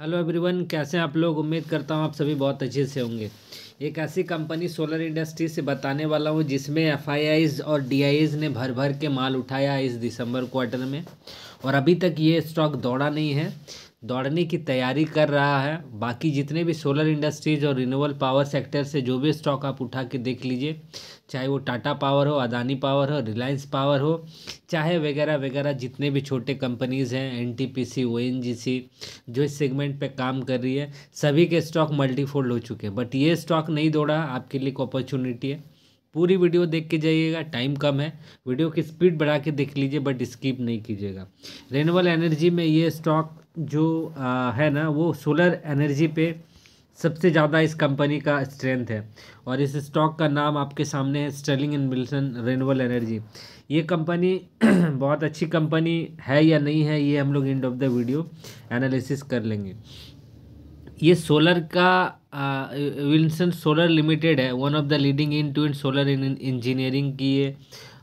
hello everyone कैसे हैं आप लोग उम्मीद करता हूं आप सभी बहुत अच्छे से होंगे एक ऐसी कंपनी सोलर इंडस्ट्री से बताने वाला हूं जिसमें एफ और डी ने भर भर के माल उठाया इस दिसंबर क्वार्टर में और अभी तक ये स्टॉक दौड़ा नहीं है दौड़ने की तैयारी कर रहा है बाकी जितने भी सोलर इंडस्ट्रीज़ और रिन्यूअल पावर सेक्टर से जो भी स्टॉक आप उठा के देख लीजिए चाहे वो टाटा पावर हो अदानी पावर हो रिलायंस पावर हो चाहे वगैरह वगैरह जितने भी छोटे कंपनीज़ हैं N T P C O N G C जो इस सेगमेंट पे काम कर रही है सभी के स्टॉक मल्टीफोल्ड हो चुके हैं बट ये स्टॉक नहीं दौड़ा आपके लिए एक अपॉर्चुनिटी है पूरी वीडियो देख के जाइएगा टाइम कम है वीडियो की स्पीड बढ़ा के देख लीजिए बट स्किप नहीं कीजिएगा रेनवल एनर्जी में ये स्टॉक जो आ, है ना वो सोलर एनर्जी पे सबसे ज़्यादा इस कंपनी का स्ट्रेंथ है और इस स्टॉक का नाम आपके सामने है Sterling and Wilson renewable energy ये कंपनी बहुत अच्छी कंपनी है या नहीं है ये हम लोग end of the video analysis कर लेंगे ये सोलर का विल्सन सोलर लिमिटेड है one of the leading in to in solar engineering की ये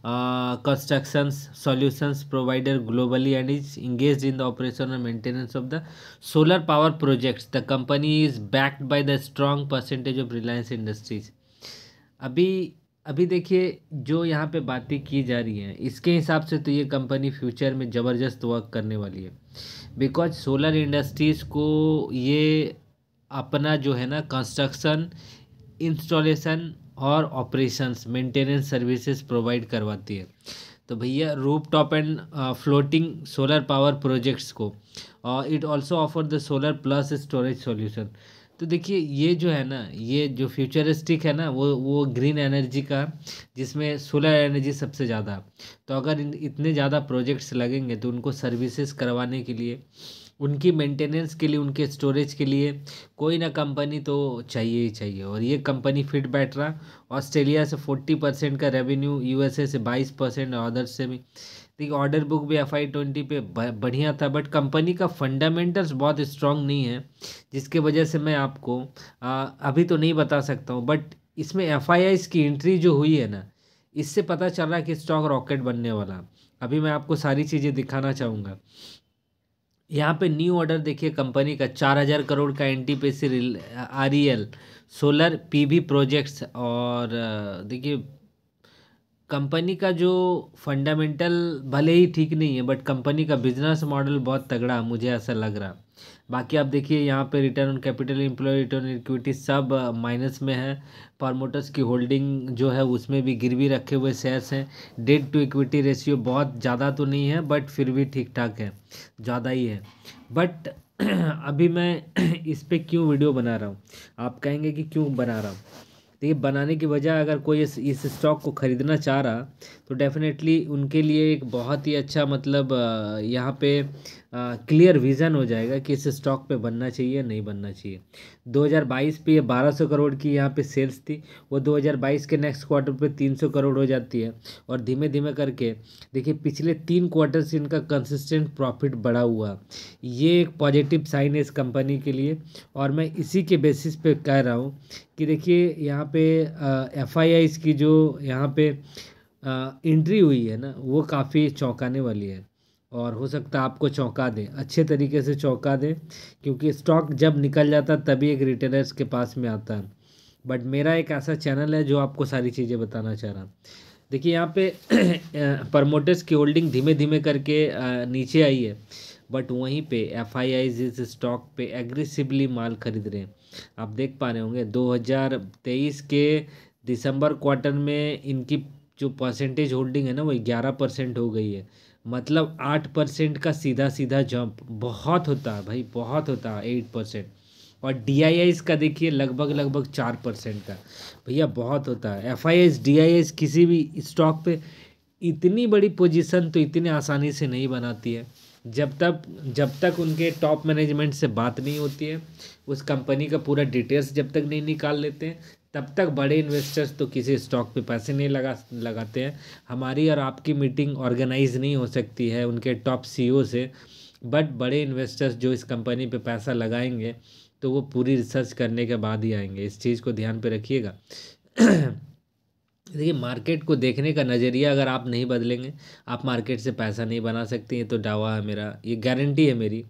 constructions solutions provider globally and is engaged in the operation and maintenance of the solar power projects the company is backed by the strong percentage of reliance industries अभी अभी देखिए जो यहाँ पे बातें की जा रही हैं इसके हिसाब से तो ये कंपनी फ्यूचर में ज़बरदस्त वर्क करने वाली है बिकॉज सोलर इंडस्ट्रीज़ को ये अपना जो है ना कंस्ट्रक्शन इंस्टॉलेशन और ऑपरेशंस मेंटेनेंस सर्विसेज प्रोवाइड करवाती है तो भैया roof top and floating solar power projects को और it also offer the solar plus storage solution तो देखिए ये जो है ना ये जो फ्यूचरिस्टिक है ना वो वो ग्रीन एनर्जी का जिसमें सोलर एनर्जी सबसे ज़्यादा तो अगर इतने ज़्यादा प्रोजेक्ट्स लगेंगे तो उनको सर्विसेज करवाने के लिए उनकी मेंटेनेंस के लिए उनके स्टोरेज के लिए कोई ना कंपनी तो चाहिए ही चाहिए और ये कंपनी फिट बैठ रहा ऑस्ट्रेलिया से फोर्टी परसेंट का रेवेन्यू यूएसए से बाईस परसेंट ऑर्डर से भी देखिए ऑर्डर बुक भी एफ आई ट्वेंटी पे बढ़िया था बट कंपनी का फंडामेंटल्स बहुत स्ट्रांग नहीं है जिसके वजह से मैं आपको आ, अभी तो नहीं बता सकता हूँ बट इसमें एफ आई की एंट्री जो हुई है ना इससे पता चल रहा है कि स्टॉक रॉकेट बनने वाला अभी मैं आपको सारी चीज़ें दिखाना चाहूँगा यहाँ पे न्यू ऑर्डर देखिए कंपनी का चार हज़ार करोड़ का N T P C R L solar P V projects और देखिए कंपनी का जो फंडामेंटल भले ही ठीक नहीं है बट कंपनी का बिजनेस मॉडल बहुत तगड़ा मुझे ऐसा लग रहा बाकी आप देखिए यहाँ पे return on capital employ return equity सब माइनस में है प्रमोटर्स की होल्डिंग जो है उसमें भी गिरवी रखे हुए शेयर्स हैं डेट टू इक्विटी रेशियो बहुत ज़्यादा तो नहीं है बट फिर भी ठीक ठाक है ज़्यादा ही है बट अभी मैं इस पर क्यों वीडियो बना रहा हूँ आप कहेंगे कि क्यों बना रहा हूँ देखिए तो बनाने की बजाय अगर कोई इस इस स्टॉक को ख़रीदना चाह रहा तो डेफ़िनेटली उनके लिए एक बहुत ही अच्छा मतलब यहाँ पे क्लियर विज़न हो जाएगा कि इस स्टॉक पे बनना चाहिए नहीं बनना चाहिए 2022 पे ये 1200 करोड़ की यहाँ पे सेल्स थी वो 2022 के नेक्स्ट क्वार्टर पे 300 करोड़ हो जाती है और धीमे धीमे करके देखिए पिछले तीन क्वार्टर से इनका कंसिस्टेंट प्रॉफिट बढ़ा हुआ ये एक पॉजिटिव साइन है इस कंपनी के लिए और मैं इसी के बेसिस पे कह रहा हूँ कि देखिए यहाँ पे एफ आई की जो यहाँ पे इंट्री हुई है ना वो काफ़ी चौंकाने वाली है और हो सकता है आपको चौंका दें अच्छे तरीके से चौंका दें क्योंकि स्टॉक जब निकल जाता तभी एक रिटेलर्स के पास में आता है बट मेरा एक ऐसा चैनल है जो आपको सारी चीज़ें बताना चाह रहा देखिए यहाँ पे प्रमोटर्स की होल्डिंग धीमे धीमे करके नीचे आई है बट वहीं पे एफ आई आई जिस स्टॉक पे एग्रेसिवली माल खरीद रहे हैं आप देख पा रहे होंगे 2023 के दिसंबर क्वार्टर में इनकी जो परसेंटेज होल्डिंग है ना वो ग्यारह परसेंट हो गई है मतलब आठ परसेंट का सीधा सीधा जंप बहुत होता है भाई बहुत होता है एट परसेंट और डी आई एस का देखिए लगभग लगभग चार परसेंट का भैया बहुत होता है F I S D I S किसी भी स्टॉक पे इतनी बड़ी पोजीशन तो इतनी आसानी से नहीं बनाती है जब तक जब तक उनके टॉप मैनेजमेंट से बात नहीं होती है उस कंपनी का पूरा डिटेल्स जब तक नहीं निकाल लेते हैं तब तक बड़े इन्वेस्टर्स तो किसी स्टॉक पे पैसे नहीं लगा लगाते हैं हमारी और आपकी मीटिंग ऑर्गेनाइज नहीं हो सकती है उनके टॉप सी e से बट बड़े इन्वेस्टर्स जो इस कंपनी पर पैसा लगाएंगे तो वो पूरी रिसर्च करने के बाद ही आएंगे इस चीज़ को ध्यान पर रखिएगा देखिए मार्केट को देखने का नज़रिया अगर आप नहीं बदलेंगे आप मार्केट से पैसा नहीं बना सकते ये तो दावा है मेरा ये गारंटी है मेरी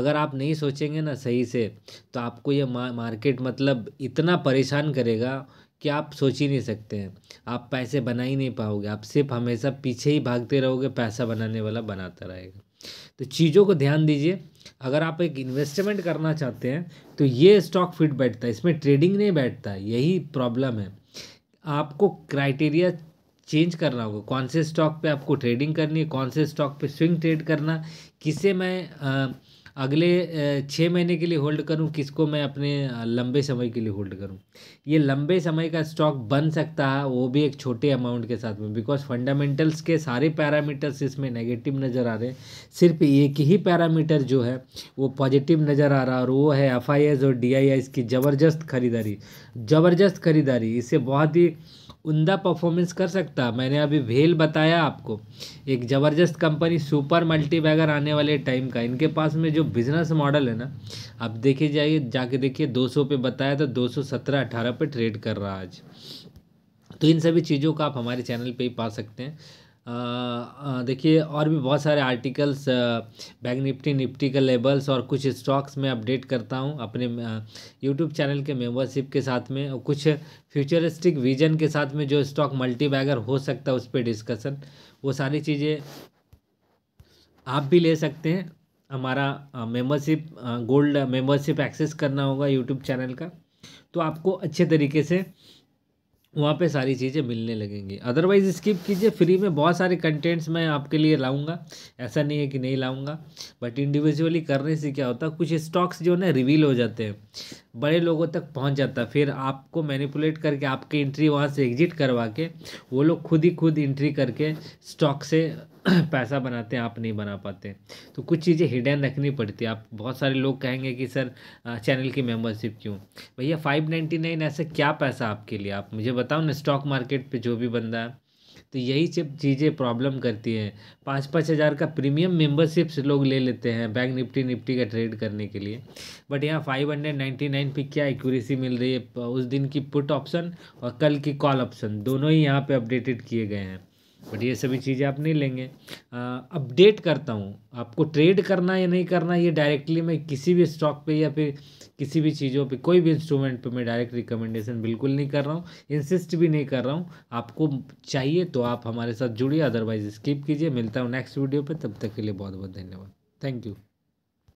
अगर आप नहीं सोचेंगे ना सही से तो आपको ये मार्केट मतलब इतना परेशान करेगा कि आप सोच ही नहीं सकते हैं आप पैसे बना ही नहीं पाओगे आप सिर्फ हमेशा पीछे ही भागते रहोगे पैसा बनाने वाला बनाता रहेगा तो चीज़ों को ध्यान दीजिए अगर आप एक इन्वेस्टमेंट करना चाहते हैं तो ये स्टॉक फिट बैठता है इसमें ट्रेडिंग नहीं बैठता यही प्रॉब्लम है आपको क्राइटेरिया चेंज करना होगा कौन से स्टॉक पे आपको ट्रेडिंग करनी है कौन से स्टॉक पे स्विंग ट्रेड करना किसे मैं अगले छः महीने के लिए होल्ड करूँ किसको मैं अपने लंबे समय के लिए होल्ड करूँ ये लंबे समय का स्टॉक बन सकता है वो भी एक छोटे अमाउंट के साथ में बिकॉज फंडामेंटल्स के सारे पैरामीटर्स इसमें नेगेटिव नज़र आ रहे हैं सिर्फ एक ही पैरामीटर जो है वो पॉजिटिव नज़र आ रहा है और वो है एफ और डी की ज़बरदस्त ख़रीदारी ज़बरदस्त ख़रीदारी इससे बहुत ही उमदा परफॉर्मेंस कर सकता मैंने अभी भेल बताया आपको एक ज़बरदस्त कंपनी सुपर मल्टी बैगर आने वाले टाइम का इनके पास में जो बिज़नेस मॉडल है ना आप देखे जाइए जाके देखिए 200 पे बताया तो 217 18 पे ट्रेड कर रहा आज तो इन सभी चीज़ों का आप हमारे चैनल पे ही पा सकते हैं देखिए और भी बहुत सारे आर्टिकल्स बैंक निफ्टी निफ्टी के लेबल्स और कुछ स्टॉक्स में अपडेट करता हूँ अपने यूट्यूब चैनल के मेम्बरशिप के साथ में और कुछ फ्यूचरिस्टिक विजन के साथ में जो स्टॉक मल्टी हो सकता है उस पर डिस्कसन वो सारी चीज़ें आप भी ले सकते हैं हमारा मेम्बरशिप गोल्ड मेम्बरशिप एक्सेस करना होगा यूट्यूब चैनल का तो आपको अच्छे तरीके से वहाँ पे सारी चीज़ें मिलने लगेंगी अदरवाइज़ स्किप कीजिए फ्री में बहुत सारे कंटेंट्स मैं आपके लिए लाऊंगा ऐसा नहीं है कि नहीं लाऊंगा बट इंडिविजुअली करने से क्या होता है कुछ स्टॉक्स जो ना रिवील हो जाते हैं बड़े लोगों तक पहुँच जाता है फिर आपको मैनिपुलेट करके आपकी एंट्री वहाँ से एग्जिट करवा के वो लोग खुद ही खुद इंट्री करके स्टॉक से पैसा बनाते हैं आप नहीं बना पाते तो कुछ चीज़ें हिडन रखनी पड़ती है आप बहुत सारे लोग कहेंगे कि सर चैनल की मेंबरशिप क्यों भैया फाइव नाइन्टी नाइन ऐसे क्या पैसा आपके लिए आप मुझे बताओ ना स्टॉक मार्केट पे जो भी बंदा है तो यही सब चीज़ें प्रॉब्लम करती है पाँच पाँच हज़ार का प्रीमियम मेंबरशिप से लोग ले लेते हैं बैंक निफ्टी निफ्टी का ट्रेड करने के लिए बट यहाँ फाइव हंड्रेड नाइन्टी नाइन पर क्या एक्यूरेसी मिल रही है उस दिन की पुट ऑप्शन और कल की कॉल ऑप्शन दोनों ही यहाँ पे अपडेटेड किए गए हैं बट ये सभी चीज़ें आप नहीं लेंगे अपडेट करता हूँ आपको ट्रेड करना या नहीं करना ये डायरेक्टली मैं किसी भी स्टॉक पे या फिर किसी भी चीज़ों पे कोई भी इंस्ट्रूमेंट पे मैं डायरेक्ट रिकमेंडेशन बिल्कुल नहीं कर रहा हूँ इंसिस्ट भी नहीं कर रहा हूँ आपको चाहिए तो आप हमारे साथ जुड़िए अदरवाइज स्किप कीजिए मिलता हूँ नेक्स्ट वीडियो पर तब तक के लिए बहुत बहुत धन्यवाद थैंक यू